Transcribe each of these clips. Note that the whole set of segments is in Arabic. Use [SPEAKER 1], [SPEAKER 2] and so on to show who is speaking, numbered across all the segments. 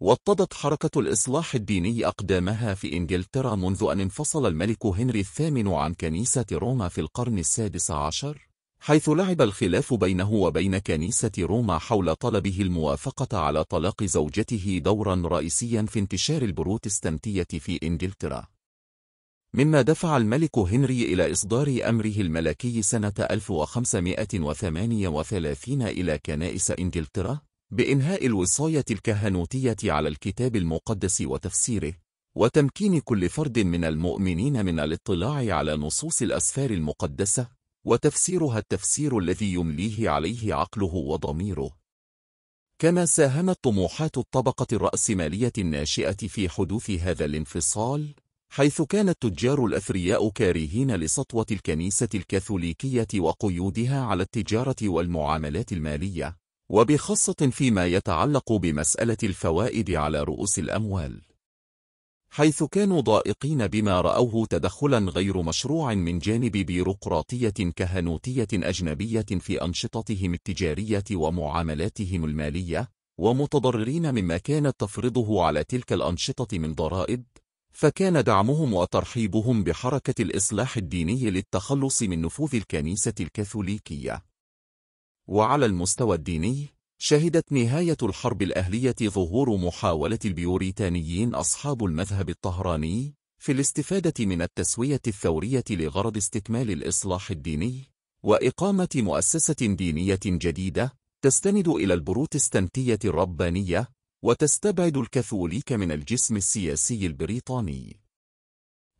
[SPEAKER 1] وطدت حركة الإصلاح الديني أقدامها في إنجلترا منذ أن انفصل الملك هنري الثامن عن كنيسة روما في القرن السادس عشر حيث لعب الخلاف بينه وبين كنيسة روما حول طلبه الموافقة على طلاق زوجته دورا رئيسيا في انتشار البروتستانتية في إنجلترا مما دفع الملك هنري إلى إصدار أمره الملكي سنة 1538 إلى كنائس إنجلترا بإنهاء الوصاية الكهنوتية على الكتاب المقدس وتفسيره وتمكين كل فرد من المؤمنين من الاطلاع على نصوص الأسفار المقدسة وتفسيرها التفسير الذي يمليه عليه عقله وضميره كما ساهمت طموحات الطبقة الرأسمالية الناشئة في حدوث هذا الانفصال حيث كان التجار الأثرياء كارهين لسطوة الكنيسة الكاثوليكية وقيودها على التجارة والمعاملات المالية وبخاصة فيما يتعلق بمسألة الفوائد على رؤوس الأموال حيث كانوا ضائقين بما رأوه تدخلا غير مشروع من جانب بيروقراطية كهنوتية أجنبية في أنشطتهم التجارية ومعاملاتهم المالية ومتضررين مما كانت تفرضه على تلك الأنشطة من ضرائب فكان دعمهم وترحيبهم بحركة الإصلاح الديني للتخلص من نفوذ الكنيسة الكاثوليكية وعلى المستوى الديني شهدت نهاية الحرب الأهلية ظهور محاولة البيوريتانيين أصحاب المذهب الطهراني في الاستفادة من التسوية الثورية لغرض استكمال الإصلاح الديني وإقامة مؤسسة دينية جديدة تستند إلى البروتستانتية الربانية وتستبعد الكاثوليك من الجسم السياسي البريطاني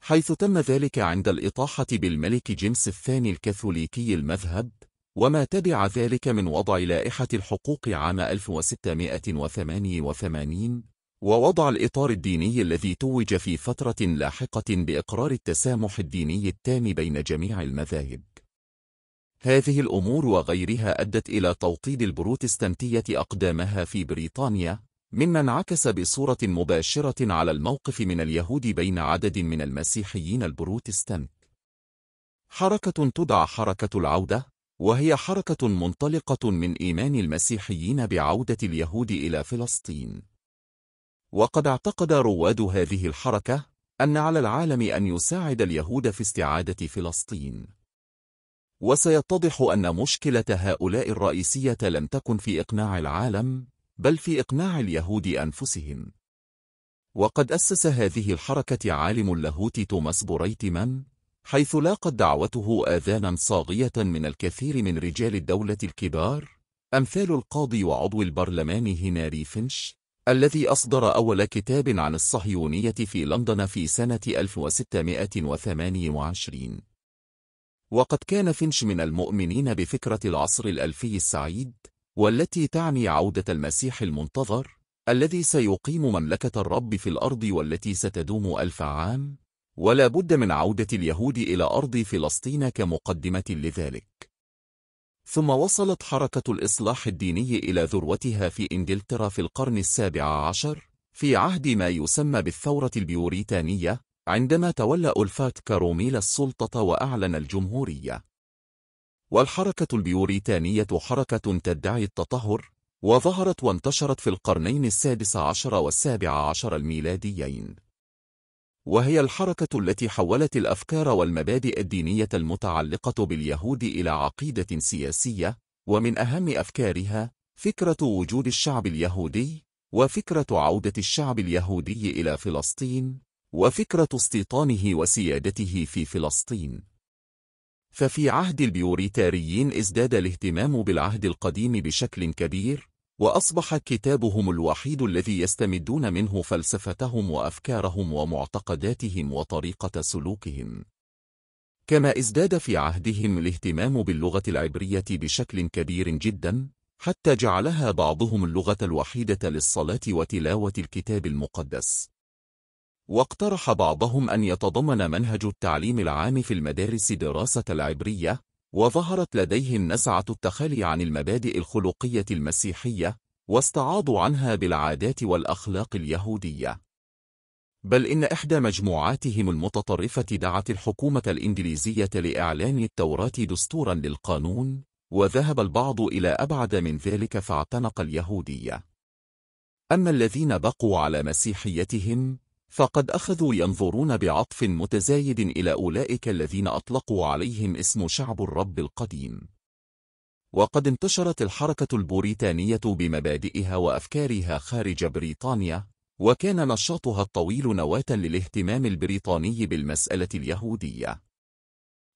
[SPEAKER 1] حيث تم ذلك عند الإطاحة بالملك جيمس الثاني الكاثوليكي المذهب وما تبع ذلك من وضع لائحة الحقوق عام 1688 ووضع الإطار الديني الذي توج في فترة لاحقة بإقرار التسامح الديني التام بين جميع المذاهب هذه الأمور وغيرها أدت إلى توطيد البروتستانتية أقدامها في بريطانيا مما انعكس بصورة مباشرة على الموقف من اليهود بين عدد من المسيحيين البروتستانت حركة تدعى حركة العودة وهي حركة منطلقة من إيمان المسيحيين بعودة اليهود إلى فلسطين وقد اعتقد رواد هذه الحركة أن على العالم أن يساعد اليهود في استعادة فلسطين وسيتضح أن مشكلة هؤلاء الرئيسية لم تكن في إقناع العالم بل في إقناع اليهود أنفسهم وقد أسس هذه الحركة عالم اللاهوت توماس بوريتمان حيث لاقت دعوته آذانا صاغية من الكثير من رجال الدولة الكبار أمثال القاضي وعضو البرلمان هناري فينش الذي أصدر أول كتاب عن الصهيونية في لندن في سنة 1628 وقد كان فينش من المؤمنين بفكرة العصر الألفي السعيد والتي تعني عودة المسيح المنتظر الذي سيقيم مملكة الرب في الأرض والتي ستدوم ألف عام ولا بد من عودة اليهود إلى أرض فلسطين كمقدمة لذلك ثم وصلت حركة الإصلاح الديني إلى ذروتها في إنجلترا في القرن السابع عشر في عهد ما يسمى بالثورة البيوريتانية عندما تولى ألفات كاروميل السلطة وأعلن الجمهورية والحركة البيوريتانية حركة تدعي التطهر وظهرت وانتشرت في القرنين السادس عشر والسابع عشر الميلاديين وهي الحركة التي حولت الأفكار والمبادئ الدينية المتعلقة باليهود إلى عقيدة سياسية ومن أهم أفكارها فكرة وجود الشعب اليهودي وفكرة عودة الشعب اليهودي إلى فلسطين وفكرة استيطانه وسيادته في فلسطين ففي عهد البيوريتاريين ازداد الاهتمام بالعهد القديم بشكل كبير وأصبح كتابهم الوحيد الذي يستمدون منه فلسفتهم وأفكارهم ومعتقداتهم وطريقة سلوكهم كما ازداد في عهدهم الاهتمام باللغة العبرية بشكل كبير جدا حتى جعلها بعضهم اللغة الوحيدة للصلاة وتلاوة الكتاب المقدس واقترح بعضهم أن يتضمن منهج التعليم العام في المدارس دراسة العبرية وظهرت لديهم نسعة التخلي عن المبادئ الخلقية المسيحية واستعاضوا عنها بالعادات والأخلاق اليهودية بل إن إحدى مجموعاتهم المتطرفة دعت الحكومة الإنجليزية لإعلان التوراة دستورا للقانون وذهب البعض إلى أبعد من ذلك فاعتنق اليهودية أما الذين بقوا على مسيحيتهم فقد أخذوا ينظرون بعطف متزايد إلى أولئك الذين أطلقوا عليهم اسم شعب الرب القديم وقد انتشرت الحركة البريتانية بمبادئها وأفكارها خارج بريطانيا وكان نشاطها الطويل نواة للاهتمام البريطاني بالمسألة اليهودية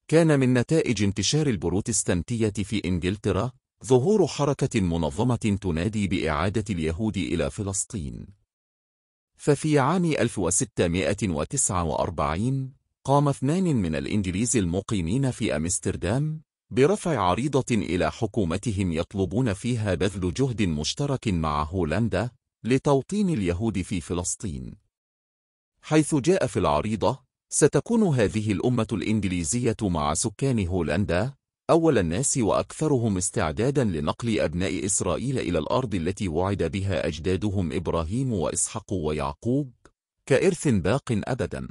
[SPEAKER 1] كان من نتائج انتشار البروتستانتية في إنجلترا ظهور حركة منظمة تنادي بإعادة اليهود إلى فلسطين ففي عام 1649 قام اثنان من الإنجليز المقيمين في أمستردام برفع عريضة إلى حكومتهم يطلبون فيها بذل جهد مشترك مع هولندا لتوطين اليهود في فلسطين حيث جاء في العريضة ستكون هذه الأمة الإنجليزية مع سكان هولندا أول الناس وأكثرهم استعدادا لنقل أبناء إسرائيل إلى الأرض التي وعد بها أجدادهم إبراهيم وإسحق ويعقوب كإرث باق أبدا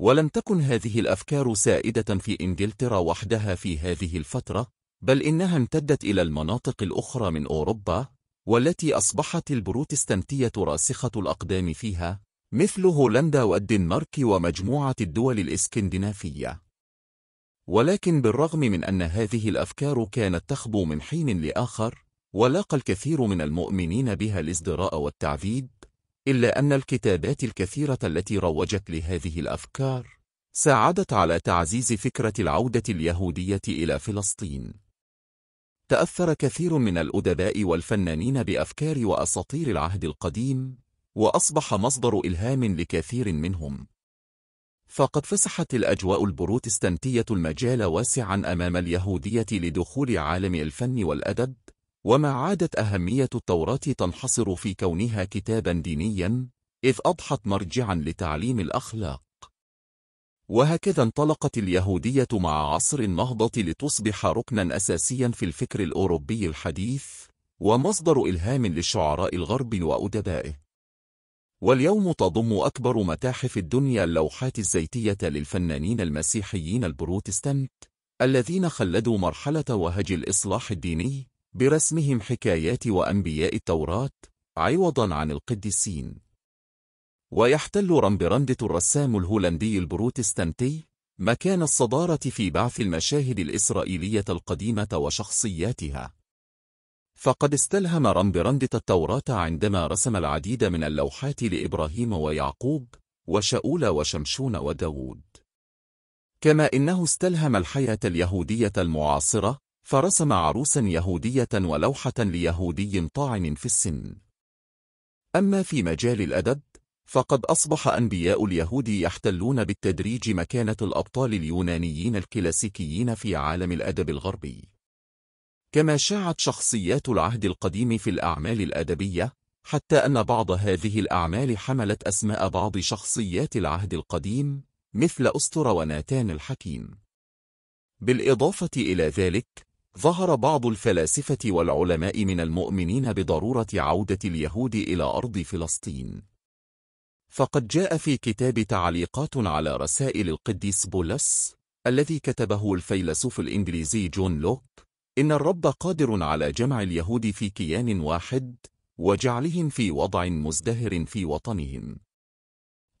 [SPEAKER 1] ولم تكن هذه الأفكار سائدة في إنجلترا وحدها في هذه الفترة بل إنها امتدت إلى المناطق الأخرى من أوروبا والتي أصبحت البروتستانتية راسخة الأقدام فيها مثل هولندا والدنمارك ومجموعة الدول الإسكندنافية ولكن بالرغم من أن هذه الأفكار كانت تخبو من حين لآخر ولاقى الكثير من المؤمنين بها الازدراء والتعذيب إلا أن الكتابات الكثيرة التي روجت لهذه الأفكار ساعدت على تعزيز فكرة العودة اليهودية إلى فلسطين تأثر كثير من الأدباء والفنانين بأفكار وأساطير العهد القديم وأصبح مصدر إلهام لكثير منهم فقد فسحت الأجواء البروتستانتية المجال واسعا أمام اليهودية لدخول عالم الفن والأدب وما عادت أهمية التوراة تنحصر في كونها كتابا دينيا إذ أضحت مرجعا لتعليم الأخلاق وهكذا انطلقت اليهودية مع عصر النهضة لتصبح ركنا أساسيا في الفكر الأوروبي الحديث ومصدر إلهام للشعراء الغرب وأدبائه واليوم تضم أكبر متاحف الدنيا اللوحات الزيتية للفنانين المسيحيين البروتستانت الذين خلدوا مرحلة وهج الإصلاح الديني برسمهم حكايات وأنبياء التوراة عوضا عن القديسين ويحتل رامبراندت الرسام الهولندي البروتستانتي مكان الصدارة في بعث المشاهد الإسرائيلية القديمة وشخصياتها فقد استلهم رمبرندت التوراة عندما رسم العديد من اللوحات لإبراهيم ويعقوب وشاول وشمشون وداود كما إنه استلهم الحياة اليهودية المعاصرة فرسم عروسا يهودية ولوحة ليهودي طاعن في السن أما في مجال الأدب فقد أصبح أنبياء اليهود يحتلون بالتدريج مكانة الأبطال اليونانيين الكلاسيكيين في عالم الأدب الغربي كما شاعت شخصيات العهد القديم في الأعمال الأدبية حتى أن بعض هذه الأعمال حملت أسماء بعض شخصيات العهد القديم مثل أسطر وناتان الحكيم بالإضافة إلى ذلك ظهر بعض الفلاسفة والعلماء من المؤمنين بضرورة عودة اليهود إلى أرض فلسطين فقد جاء في كتاب تعليقات على رسائل القديس بولس الذي كتبه الفيلسوف الإنجليزي جون لوك إن الرب قادر على جمع اليهود في كيان واحد وجعلهم في وضع مزدهر في وطنهم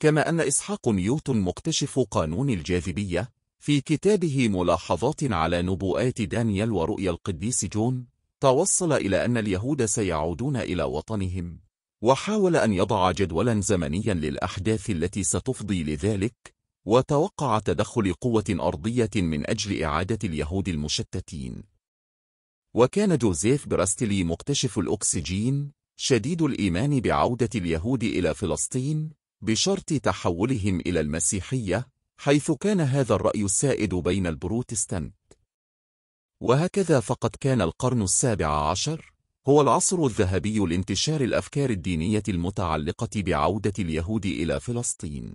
[SPEAKER 1] كما أن إسحاق نيوتن مكتشف قانون الجاذبية في كتابه ملاحظات على نبوءات دانيال ورؤيا القديس جون توصل إلى أن اليهود سيعودون إلى وطنهم وحاول أن يضع جدولا زمنيا للأحداث التي ستفضي لذلك وتوقع تدخل قوة أرضية من أجل إعادة اليهود المشتتين وكان جوزيف براستلي مكتشف الأكسجين شديد الإيمان بعودة اليهود إلى فلسطين بشرط تحولهم إلى المسيحية حيث كان هذا الرأي السائد بين البروتستانت وهكذا فقد كان القرن السابع عشر هو العصر الذهبي لانتشار الأفكار الدينية المتعلقة بعودة اليهود إلى فلسطين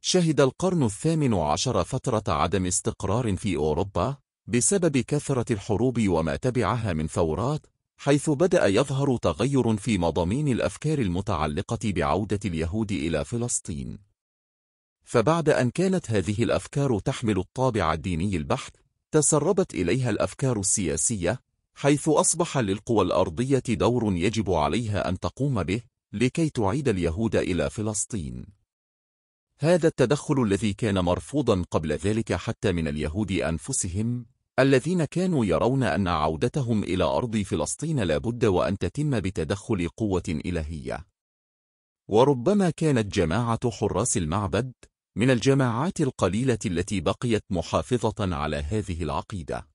[SPEAKER 1] شهد القرن الثامن عشر فترة عدم استقرار في أوروبا بسبب كثرة الحروب وما تبعها من ثورات حيث بدأ يظهر تغير في مضامين الأفكار المتعلقة بعودة اليهود إلى فلسطين فبعد أن كانت هذه الأفكار تحمل الطابع الديني البحت تسربت إليها الأفكار السياسية حيث أصبح للقوى الأرضية دور يجب عليها أن تقوم به لكي تعيد اليهود إلى فلسطين هذا التدخل الذي كان مرفوضا قبل ذلك حتى من اليهود أنفسهم الذين كانوا يرون أن عودتهم إلى أرض فلسطين لابد وأن تتم بتدخل قوة إلهية وربما كانت جماعة حراس المعبد من الجماعات القليلة التي بقيت محافظة على هذه العقيدة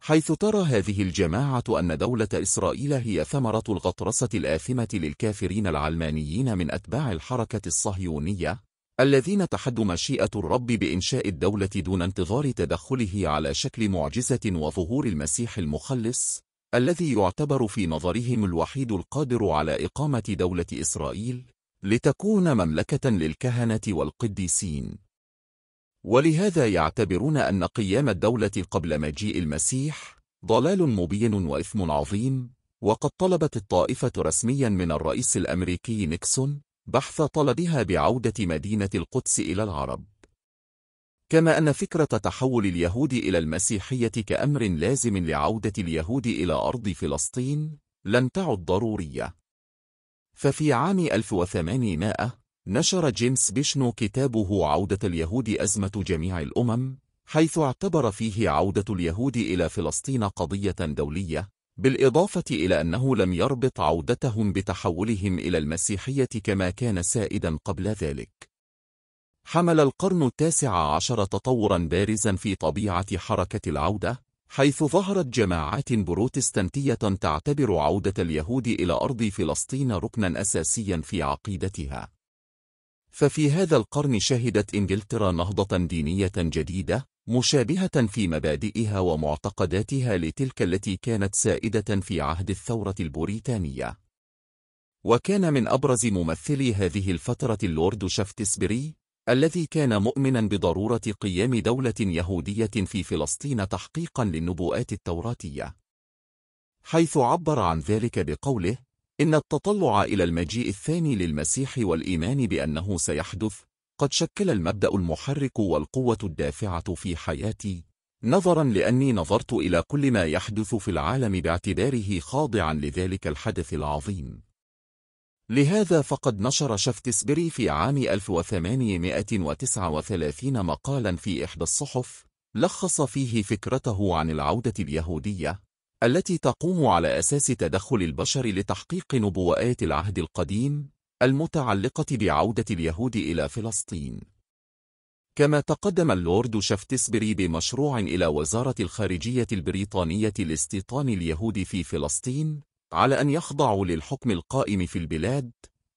[SPEAKER 1] حيث ترى هذه الجماعة أن دولة إسرائيل هي ثمرة الغطرسة الآثمة للكافرين العلمانيين من أتباع الحركة الصهيونية الذين تحد مشيئة الرب بإنشاء الدولة دون انتظار تدخله على شكل معجزة وظهور المسيح المخلص الذي يعتبر في نظرهم الوحيد القادر على إقامة دولة إسرائيل لتكون مملكة للكهنة والقديسين ولهذا يعتبرون أن قيام الدولة قبل مجيء المسيح ضلال مبين وإثم عظيم وقد طلبت الطائفة رسميا من الرئيس الأمريكي نيكسون بحث طلبها بعودة مدينة القدس إلى العرب كما أن فكرة تحول اليهود إلى المسيحية كأمر لازم لعودة اليهود إلى أرض فلسطين لم تعد ضرورية ففي عام 1800 نشر جيمس بيشنو كتابه عودة اليهود أزمة جميع الأمم حيث اعتبر فيه عودة اليهود إلى فلسطين قضية دولية بالإضافة إلى أنه لم يربط عودتهم بتحولهم إلى المسيحية كما كان سائدا قبل ذلك. حمل القرن التاسع عشر تطورا بارزا في طبيعة حركة العودة، حيث ظهرت جماعات بروتستانتية تعتبر عودة اليهود إلى أرض فلسطين ركنا أساسيا في عقيدتها. ففي هذا القرن شهدت إنجلترا نهضة دينية جديدة، مشابهة في مبادئها ومعتقداتها لتلك التي كانت سائدة في عهد الثورة البريتانية وكان من أبرز ممثلي هذه الفترة اللورد شفتسبري الذي كان مؤمنا بضرورة قيام دولة يهودية في فلسطين تحقيقا للنبوءات التوراتية حيث عبر عن ذلك بقوله إن التطلع إلى المجيء الثاني للمسيح والإيمان بأنه سيحدث قد شكل المبدأ المحرك والقوة الدافعة في حياتي نظرا لأني نظرت إلى كل ما يحدث في العالم باعتباره خاضعا لذلك الحدث العظيم لهذا فقد نشر شفتسبري في عام 1839 مقالا في إحدى الصحف لخص فيه فكرته عن العودة اليهودية التي تقوم على أساس تدخل البشر لتحقيق نبوءات العهد القديم المتعلقة بعودة اليهود إلى فلسطين كما تقدم اللورد شفتسبري بمشروع إلى وزارة الخارجية البريطانية لاستيطان اليهود في فلسطين على أن يخضعوا للحكم القائم في البلاد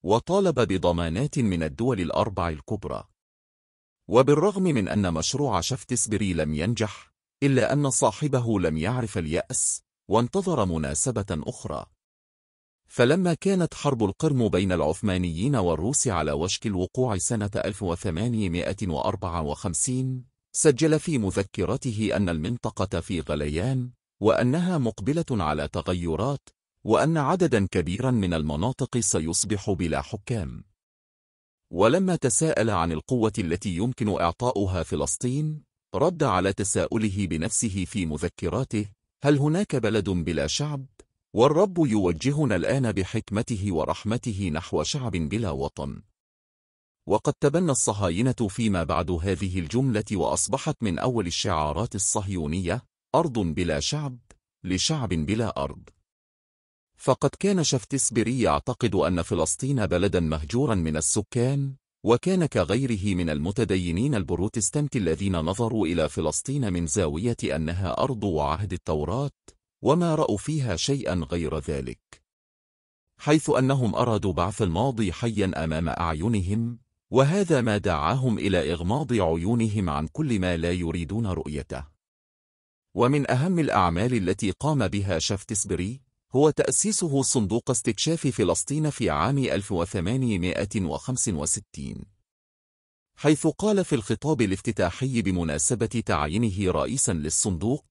[SPEAKER 1] وطالب بضمانات من الدول الأربع الكبرى وبالرغم من أن مشروع شفتسبري لم ينجح إلا أن صاحبه لم يعرف اليأس وانتظر مناسبة أخرى فلما كانت حرب القرم بين العثمانيين والروس على وشك الوقوع سنة 1854 سجل في مذكرته أن المنطقة في غليان وأنها مقبلة على تغيرات وأن عددا كبيرا من المناطق سيصبح بلا حكام ولما تساءل عن القوة التي يمكن إعطاؤها فلسطين رد على تساؤله بنفسه في مذكراته هل هناك بلد بلا شعب؟ والرب يوجهنا الآن بحكمته ورحمته نحو شعب بلا وطن وقد تبنى الصهاينة فيما بعد هذه الجملة وأصبحت من أول الشعارات الصهيونية أرض بلا شعب لشعب بلا أرض فقد كان شفتسبري يعتقد أن فلسطين بلدا مهجورا من السكان وكان كغيره من المتدينين البروتستانت الذين نظروا إلى فلسطين من زاوية أنها أرض وعهد التوراة وما رأوا فيها شيئا غير ذلك حيث أنهم أرادوا بعث الماضي حيا أمام أعينهم وهذا ما دعاهم إلى إغماض عيونهم عن كل ما لا يريدون رؤيته ومن أهم الأعمال التي قام بها شفتسبري هو تأسيسه صندوق استكشاف فلسطين في عام 1865 حيث قال في الخطاب الافتتاحي بمناسبة تعيينه رئيسا للصندوق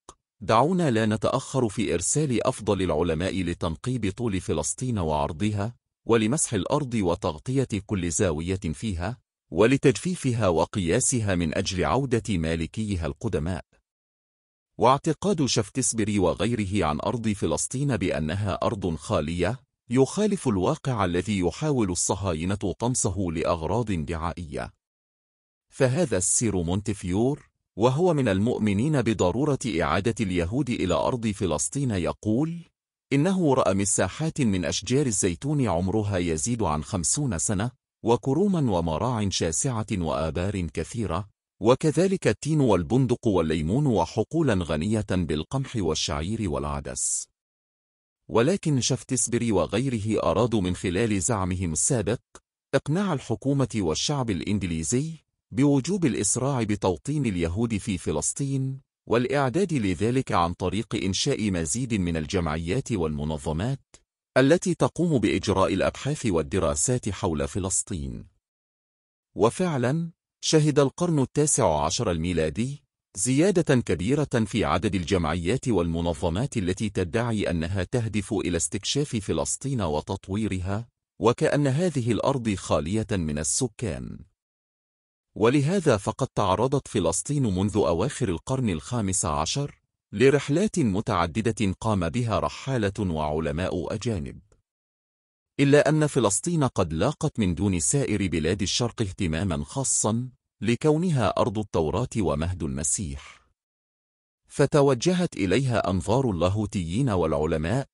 [SPEAKER 1] دعونا لا نتأخر في إرسال أفضل العلماء لتنقيب طول فلسطين وعرضها ولمسح الأرض وتغطية كل زاوية فيها ولتجفيفها وقياسها من أجل عودة مالكيها القدماء واعتقاد شفتسبري وغيره عن أرض فلسطين بأنها أرض خالية يخالف الواقع الذي يحاول الصهاينة طمسه لأغراض دعائية فهذا السير مونتفيور وهو من المؤمنين بضرورة إعادة اليهود إلى أرض فلسطين يقول إنه رأى مساحات من أشجار الزيتون عمرها يزيد عن خمسون سنة وكروما ومراع شاسعة وآبار كثيرة وكذلك التين والبندق والليمون وحقولا غنية بالقمح والشعير والعدس ولكن شفتسبري وغيره أرادوا من خلال زعمهم السابق إقناع الحكومة والشعب الإنجليزي بوجوب الإسراع بتوطين اليهود في فلسطين والإعداد لذلك عن طريق إنشاء مزيد من الجمعيات والمنظمات التي تقوم بإجراء الأبحاث والدراسات حول فلسطين وفعلا شهد القرن التاسع عشر الميلادي زيادة كبيرة في عدد الجمعيات والمنظمات التي تدعي أنها تهدف إلى استكشاف فلسطين وتطويرها وكأن هذه الأرض خالية من السكان ولهذا فقد تعرضت فلسطين منذ أواخر القرن الخامس عشر لرحلات متعددة قام بها رحالة وعلماء أجانب إلا أن فلسطين قد لاقت من دون سائر بلاد الشرق اهتماما خاصا لكونها أرض التوراة ومهد المسيح فتوجهت إليها أنظار اللاهوتيين والعلماء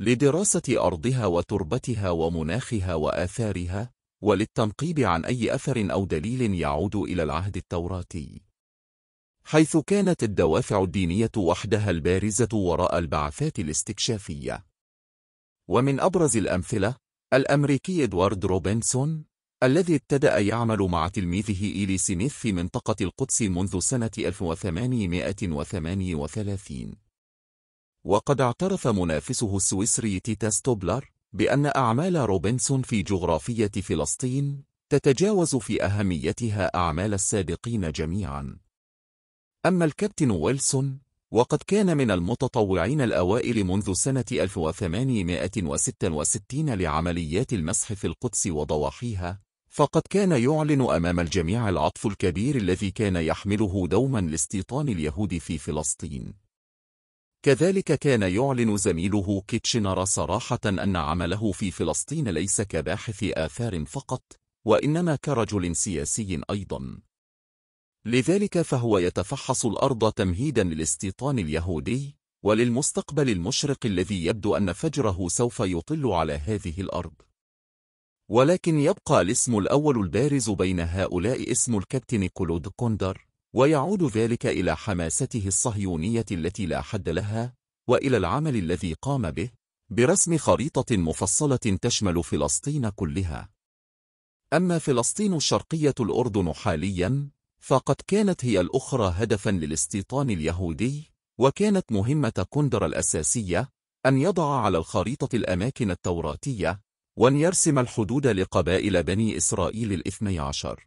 [SPEAKER 1] لدراسة أرضها وتربتها ومناخها وآثارها وللتنقيب عن أي أثر أو دليل يعود إلى العهد التوراتي حيث كانت الدوافع الدينية وحدها البارزة وراء البعثات الاستكشافية ومن أبرز الأمثلة الأمريكي إدوارد روبنسون الذي ابتدأ يعمل مع تلميذه إيلي سميث في منطقة القدس منذ سنة 1838 وقد اعترف منافسه السويسري تيتا ستوبلر بأن أعمال روبنسون في جغرافية فلسطين تتجاوز في أهميتها أعمال السابقين جميعا أما الكابتن ويلسون وقد كان من المتطوعين الأوائل منذ سنة 1866 لعمليات المسح في القدس وضواحيها فقد كان يعلن أمام الجميع العطف الكبير الذي كان يحمله دوما لاستيطان اليهود في فلسطين كذلك كان يعلن زميله كيتشنر صراحة أن عمله في فلسطين ليس كباحث آثار فقط وإنما كرجل سياسي أيضا لذلك فهو يتفحص الأرض تمهيدا للاستيطان اليهودي وللمستقبل المشرق الذي يبدو أن فجره سوف يطل على هذه الأرض ولكن يبقى الاسم الأول البارز بين هؤلاء اسم الكابتن كلود كوندر ويعود ذلك إلى حماسته الصهيونية التي لا حد لها وإلى العمل الذي قام به برسم خريطة مفصلة تشمل فلسطين كلها أما فلسطين الشرقية الأردن حاليا فقد كانت هي الأخرى هدفا للاستيطان اليهودي وكانت مهمة كندر الأساسية أن يضع على الخريطة الأماكن التوراتية وأن يرسم الحدود لقبائل بني إسرائيل الاثني عشر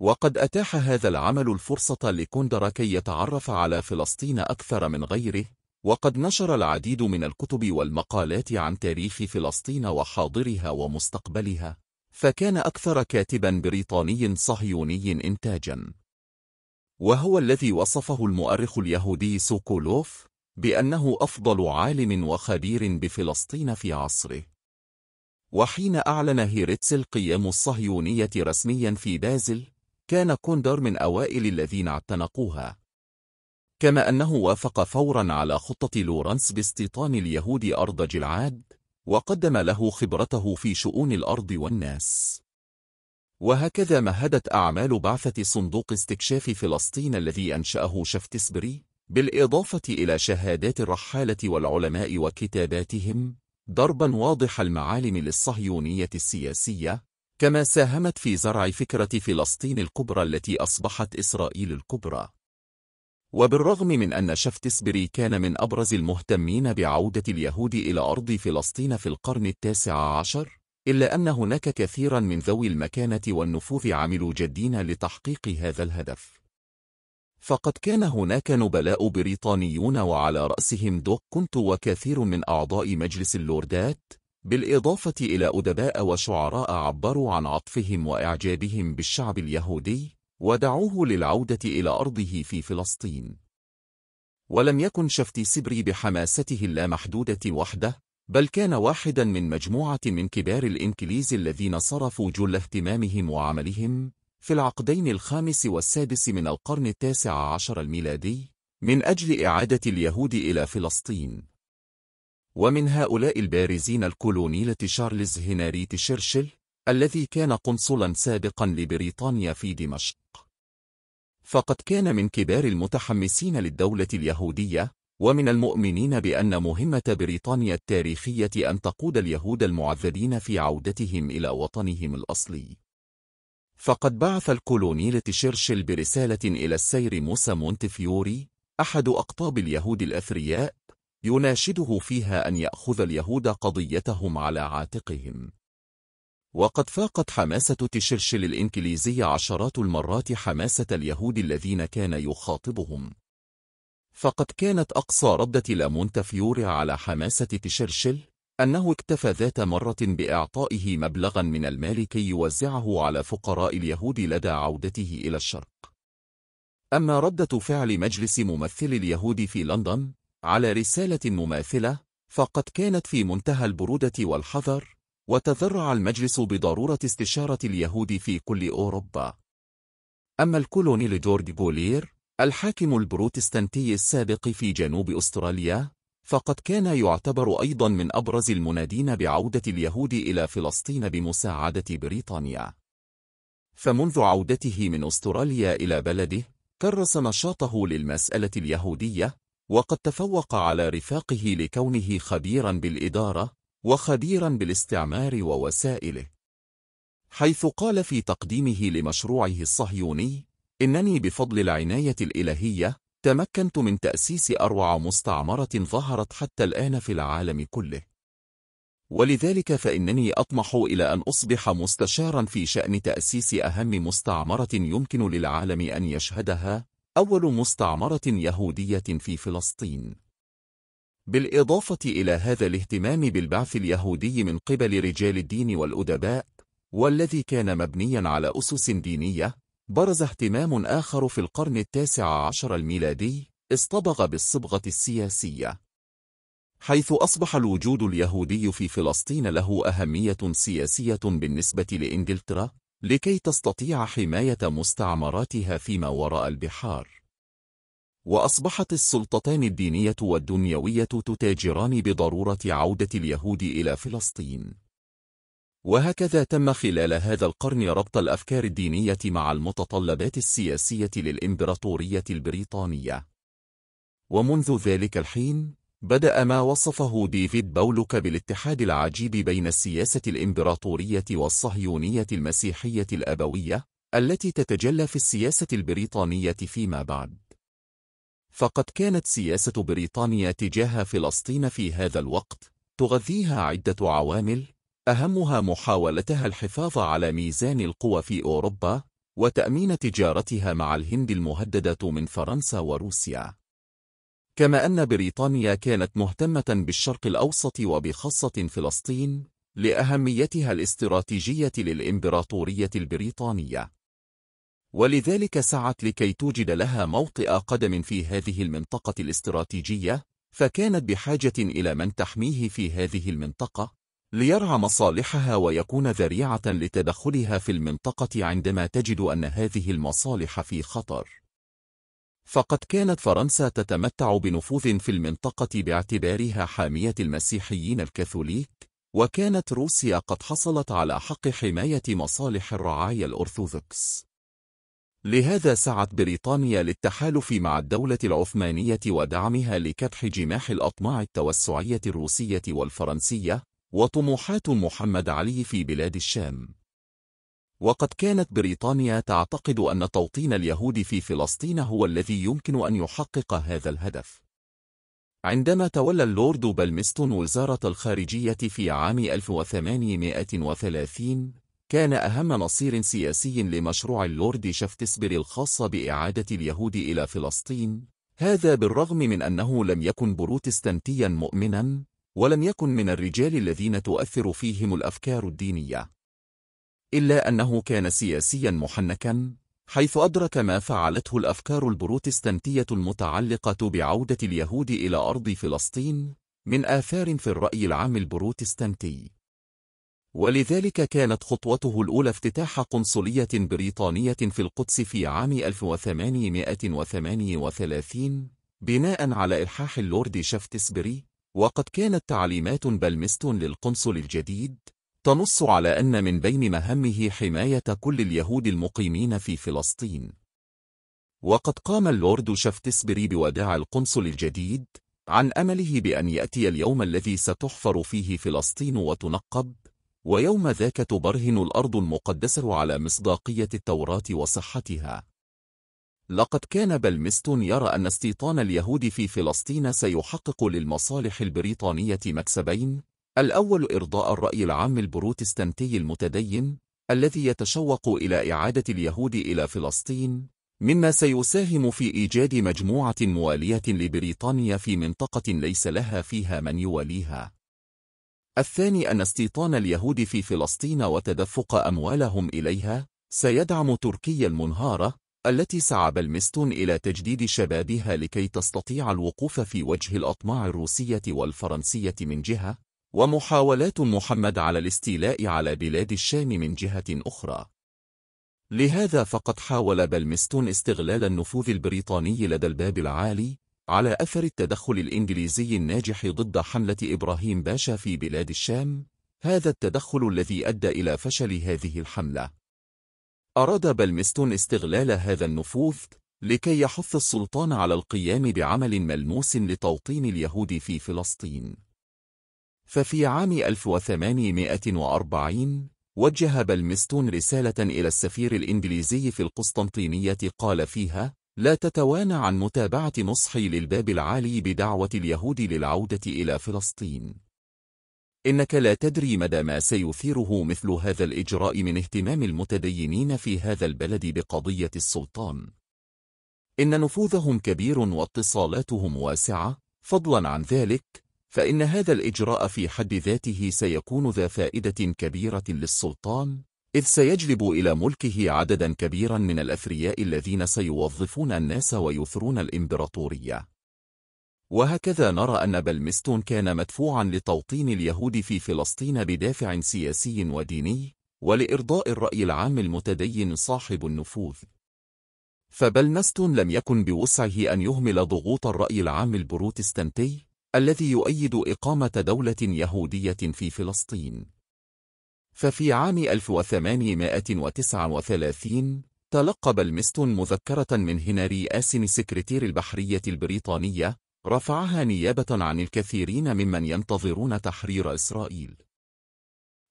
[SPEAKER 1] وقد أتاح هذا العمل الفرصة لكوندرا كي يتعرف على فلسطين أكثر من غيره وقد نشر العديد من الكتب والمقالات عن تاريخ فلسطين وحاضرها ومستقبلها فكان أكثر كاتبا بريطاني صهيوني إنتاجا وهو الذي وصفه المؤرخ اليهودي سوكولوف بأنه أفضل عالم وخبير بفلسطين في عصره وحين أعلن هيرتسل قيام الصهيونية رسميا في بازل كان كوندر من أوائل الذين اعتنقوها كما أنه وافق فورا على خطة لورنس باستيطان اليهود أرض جلعاد وقدم له خبرته في شؤون الأرض والناس وهكذا مهدت أعمال بعثة صندوق استكشاف فلسطين الذي أنشأه شفتسبري بالإضافة إلى شهادات الرحالة والعلماء وكتاباتهم ضربا واضح المعالم للصهيونية السياسية كما ساهمت في زرع فكرة فلسطين الكبرى التي أصبحت إسرائيل الكبرى. وبالرغم من أن شفتسبري كان من أبرز المهتمين بعودة اليهود إلى أرض فلسطين في القرن التاسع عشر، إلا أن هناك كثيرا من ذوي المكانة والنفوذ عملوا جدين لتحقيق هذا الهدف. فقد كان هناك نبلاء بريطانيون وعلى رأسهم دوك كنت وكثير من أعضاء مجلس اللوردات بالإضافة إلى أدباء وشعراء عبروا عن عطفهم وإعجابهم بالشعب اليهودي ودعوه للعودة إلى أرضه في فلسطين ولم يكن شفتي سبري بحماسته اللامحدودة وحده بل كان واحدا من مجموعة من كبار الإنكليز الذين صرفوا جل اهتمامهم وعملهم في العقدين الخامس والسادس من القرن التاسع عشر الميلادي من أجل إعادة اليهود إلى فلسطين ومن هؤلاء البارزين الكولونيلة شارلز هنري تشرشل الذي كان قنصلا سابقا لبريطانيا في دمشق فقد كان من كبار المتحمسين للدولة اليهودية ومن المؤمنين بأن مهمة بريطانيا التاريخية أن تقود اليهود المعذبين في عودتهم إلى وطنهم الأصلي فقد بعث الكولونيل تشرشل برسالة إلى السير موسى مونتفيوري أحد أقطاب اليهود الأثرياء يناشده فيها أن يأخذ اليهود قضيتهم على عاتقهم وقد فاقت حماسة تشرشل الإنكليزية عشرات المرات حماسة اليهود الذين كان يخاطبهم فقد كانت أقصى ردة لامونتفيوري على حماسة تشرشل أنه اكتفى ذات مرة بإعطائه مبلغا من المال كي يوزعه على فقراء اليهود لدى عودته إلى الشرق أما ردة فعل مجلس ممثل اليهود في لندن على رسالة مماثلة فقد كانت في منتهى البرودة والحذر وتذرع المجلس بضرورة استشارة اليهود في كل أوروبا أما الكولونيل جورج بولير الحاكم البروتستانتي السابق في جنوب أستراليا فقد كان يعتبر أيضا من أبرز المنادين بعودة اليهود إلى فلسطين بمساعدة بريطانيا فمنذ عودته من أستراليا إلى بلده كرس نشاطه للمسألة اليهودية وقد تفوق على رفاقه لكونه خبيرا بالإدارة وخبيرا بالاستعمار ووسائله حيث قال في تقديمه لمشروعه الصهيوني إنني بفضل العناية الإلهية تمكنت من تأسيس أروع مستعمرة ظهرت حتى الآن في العالم كله ولذلك فإنني أطمح إلى أن أصبح مستشارا في شأن تأسيس أهم مستعمرة يمكن للعالم أن يشهدها أول مستعمرة يهودية في فلسطين بالإضافة إلى هذا الاهتمام بالبعث اليهودي من قبل رجال الدين والأدباء والذي كان مبنيا على أسس دينية برز اهتمام آخر في القرن التاسع عشر الميلادي اصطبغ بالصبغة السياسية حيث أصبح الوجود اليهودي في فلسطين له أهمية سياسية بالنسبة لإنجلترا لكي تستطيع حماية مستعمراتها فيما وراء البحار وأصبحت السلطتان الدينية والدنيوية تتاجران بضرورة عودة اليهود إلى فلسطين وهكذا تم خلال هذا القرن ربط الأفكار الدينية مع المتطلبات السياسية للإمبراطورية البريطانية ومنذ ذلك الحين بدأ ما وصفه ديفيد بولك بالاتحاد العجيب بين السياسة الإمبراطورية والصهيونية المسيحية الأبوية التي تتجلى في السياسة البريطانية فيما بعد فقد كانت سياسة بريطانيا تجاه فلسطين في هذا الوقت تغذيها عدة عوامل أهمها محاولتها الحفاظ على ميزان القوى في أوروبا وتأمين تجارتها مع الهند المهددة من فرنسا وروسيا كما أن بريطانيا كانت مهتمة بالشرق الأوسط وبخاصة فلسطين لأهميتها الاستراتيجية للإمبراطورية البريطانية ولذلك سعت لكي توجد لها موطئ قدم في هذه المنطقة الاستراتيجية فكانت بحاجة إلى من تحميه في هذه المنطقة ليرعى مصالحها ويكون ذريعة لتدخلها في المنطقة عندما تجد أن هذه المصالح في خطر فقد كانت فرنسا تتمتع بنفوذ في المنطقة باعتبارها حامية المسيحيين الكاثوليك وكانت روسيا قد حصلت على حق حماية مصالح الرعايا الأرثوذكس لهذا سعت بريطانيا للتحالف مع الدولة العثمانية ودعمها لكبح جماح الأطماع التوسعية الروسية والفرنسية وطموحات محمد علي في بلاد الشام وقد كانت بريطانيا تعتقد أن توطين اليهود في فلسطين هو الذي يمكن أن يحقق هذا الهدف عندما تولى اللورد بلمستون وزارة الخارجية في عام 1830 كان أهم نصير سياسي لمشروع اللورد شفتسبري الخاص بإعادة اليهود إلى فلسطين هذا بالرغم من أنه لم يكن بروتستانتيا مؤمنا ولم يكن من الرجال الذين تؤثر فيهم الأفكار الدينية إلا أنه كان سياسيا محنكا حيث أدرك ما فعلته الأفكار البروتستانتية المتعلقة بعودة اليهود إلى أرض فلسطين من آثار في الرأي العام البروتستانتي ولذلك كانت خطوته الأولى افتتاح قنصلية بريطانية في القدس في عام 1838 بناء على إلحاح اللورد شفتسبري وقد كانت تعليمات بلمستون للقنصل الجديد تنص على أن من بين مهمه حماية كل اليهود المقيمين في فلسطين. وقد قام اللورد شفتسبري بوداع القنصل الجديد عن أمله بأن يأتي اليوم الذي ستحفر فيه فلسطين وتنقب ويوم ذاك تبرهن الأرض المقدسة على مصداقية التوراة وصحتها لقد كان بلمستون يرى أن استيطان اليهود في فلسطين سيحقق للمصالح البريطانية مكسبين الأول إرضاء الرأي العام البروتستانتي المتدين الذي يتشوق إلى إعادة اليهود إلى فلسطين مما سيساهم في إيجاد مجموعة موالية لبريطانيا في منطقة ليس لها فيها من يواليها الثاني أن استيطان اليهود في فلسطين وتدفق أموالهم إليها سيدعم تركيا المنهارة التي سعى بلمستون إلى تجديد شبابها لكي تستطيع الوقوف في وجه الأطماع الروسية والفرنسية من جهة ومحاولات محمد على الاستيلاء على بلاد الشام من جهة أخرى لهذا فقد حاول بلمستون استغلال النفوذ البريطاني لدى الباب العالي على أثر التدخل الإنجليزي الناجح ضد حملة إبراهيم باشا في بلاد الشام هذا التدخل الذي أدى إلى فشل هذه الحملة أراد بلمستون استغلال هذا النفوذ لكي يحث السلطان على القيام بعمل ملموس لتوطين اليهود في فلسطين ففي عام 1840 وجه بلمستون رسالة إلى السفير الإنجليزي في القسطنطينية قال فيها لا تتوانى عن متابعة نصحي للباب العالي بدعوة اليهود للعودة إلى فلسطين إنك لا تدري مدى ما سيثيره مثل هذا الإجراء من اهتمام المتدينين في هذا البلد بقضية السلطان إن نفوذهم كبير واتصالاتهم واسعة فضلا عن ذلك فإن هذا الإجراء في حد ذاته سيكون ذا فائدة كبيرة للسلطان إذ سيجلب إلى ملكه عددا كبيرا من الأثرياء الذين سيوظفون الناس ويثرون الإمبراطورية وهكذا نرى أن بلمستون كان مدفوعا لتوطين اليهود في فلسطين بدافع سياسي وديني ولإرضاء الرأي العام المتدين صاحب النفوذ فبلمستون لم يكن بوسعه أن يهمل ضغوط الرأي العام البروتستانتي الذي يؤيد إقامة دولة يهودية في فلسطين ففي عام 1839 تلقى بلمستون مذكرة من هنري آسن سكرتير البحرية البريطانية رفعها نيابة عن الكثيرين ممن ينتظرون تحرير إسرائيل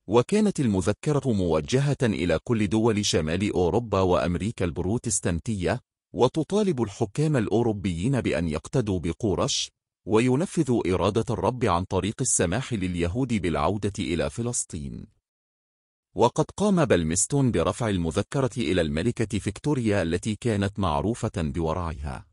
[SPEAKER 1] وكانت المذكرة موجهة إلى كل دول شمال أوروبا وأمريكا البروتستانتية وتطالب الحكام الأوروبيين بأن يقتدوا بقورش وينفذ إرادة الرب عن طريق السماح لليهود بالعودة إلى فلسطين وقد قام بلمستون برفع المذكرة إلى الملكة فيكتوريا التي كانت معروفة بورعها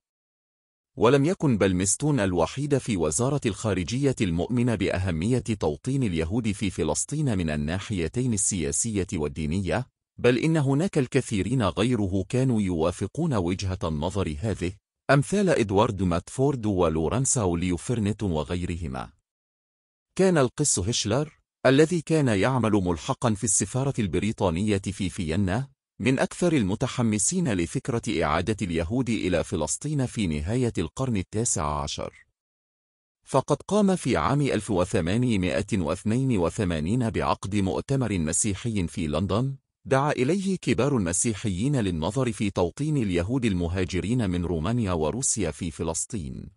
[SPEAKER 1] ولم يكن بلمستون الوحيد في وزارة الخارجية المؤمن بأهمية توطين اليهود في فلسطين من الناحيتين السياسية والدينية بل إن هناك الكثيرين غيره كانوا يوافقون وجهة النظر هذه أمثال إدوارد ماتفورد ولورنساو ليوفرنت وغيرهما. كان القس هشلر، الذي كان يعمل ملحقا في السفارة البريطانية في فيينا، من أكثر المتحمسين لفكرة إعادة اليهود إلى فلسطين في نهاية القرن التاسع عشر. فقد قام في عام 1882 بعقد مؤتمر مسيحي في لندن، دعا إليه كبار المسيحيين للنظر في توطين اليهود المهاجرين من رومانيا وروسيا في فلسطين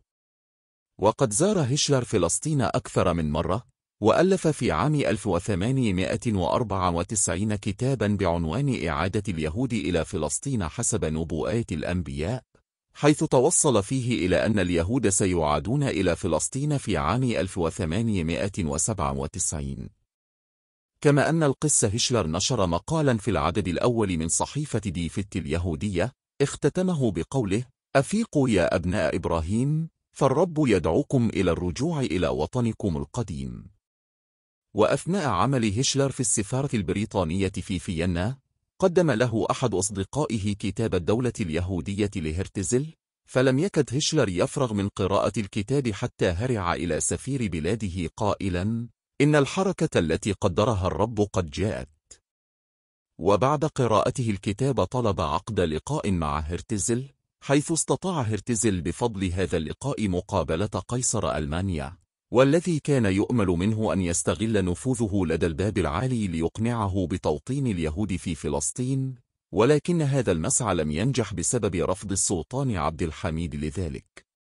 [SPEAKER 1] وقد زار هشلر فلسطين أكثر من مرة وألف في عام 1894 كتابا بعنوان إعادة اليهود إلى فلسطين حسب نبوءات الأنبياء حيث توصل فيه إلى أن اليهود سيعادون إلى فلسطين في عام 1897 كما أن القس هشلر نشر مقالا في العدد الأول من صحيفة ديفت اليهودية اختتمه بقوله أفيقوا يا أبناء إبراهيم فالرب يدعوكم إلى الرجوع إلى وطنكم القديم وأثناء عمل هشلر في السفارة البريطانية في فيينا قدم له أحد أصدقائه كتاب الدولة اليهودية لهرتزل فلم يكد هشلر يفرغ من قراءة الكتاب حتى هرع إلى سفير بلاده قائلاً إن الحركة التي قدرها الرب قد جاءت وبعد قراءته الكتاب طلب عقد لقاء مع هرتزل حيث استطاع هرتزل بفضل هذا اللقاء مقابلة قيصر ألمانيا والذي كان يؤمل منه أن يستغل نفوذه لدى الباب العالي ليقنعه بتوطين اليهود في فلسطين ولكن هذا المسعى لم ينجح بسبب رفض السلطان عبد الحميد لذلك